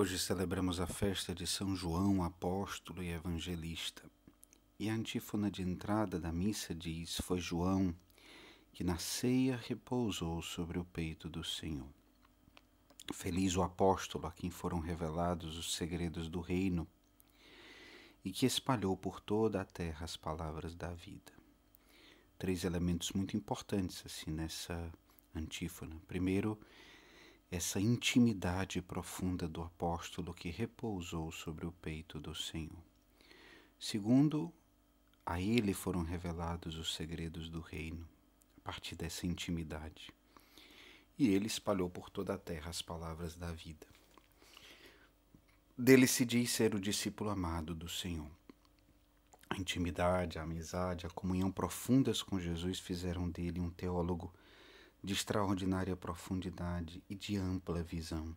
Hoje celebramos a festa de São João, apóstolo e evangelista. E a antífona de entrada da missa diz: Foi João que na ceia repousou sobre o peito do Senhor. Feliz o apóstolo a quem foram revelados os segredos do reino e que espalhou por toda a terra as palavras da vida. Três elementos muito importantes assim nessa antífona. Primeiro, essa intimidade profunda do apóstolo que repousou sobre o peito do Senhor. Segundo, a ele foram revelados os segredos do reino, a partir dessa intimidade. E ele espalhou por toda a terra as palavras da vida. Dele se diz ser o discípulo amado do Senhor. A intimidade, a amizade, a comunhão profundas com Jesus fizeram dele um teólogo de extraordinária profundidade e de ampla visão.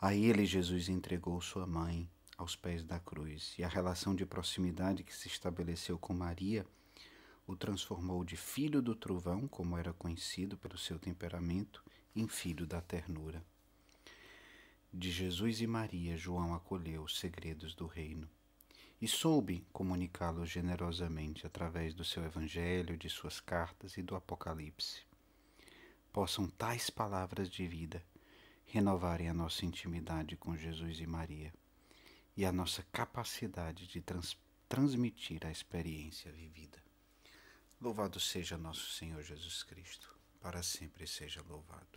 A ele Jesus entregou sua mãe aos pés da cruz, e a relação de proximidade que se estabeleceu com Maria o transformou de filho do trovão, como era conhecido pelo seu temperamento, em filho da ternura. De Jesus e Maria, João acolheu os segredos do reino e soube comunicá-los generosamente através do seu evangelho, de suas cartas e do Apocalipse possam tais palavras de vida renovarem a nossa intimidade com Jesus e Maria e a nossa capacidade de trans transmitir a experiência vivida. Louvado seja nosso Senhor Jesus Cristo, para sempre seja louvado.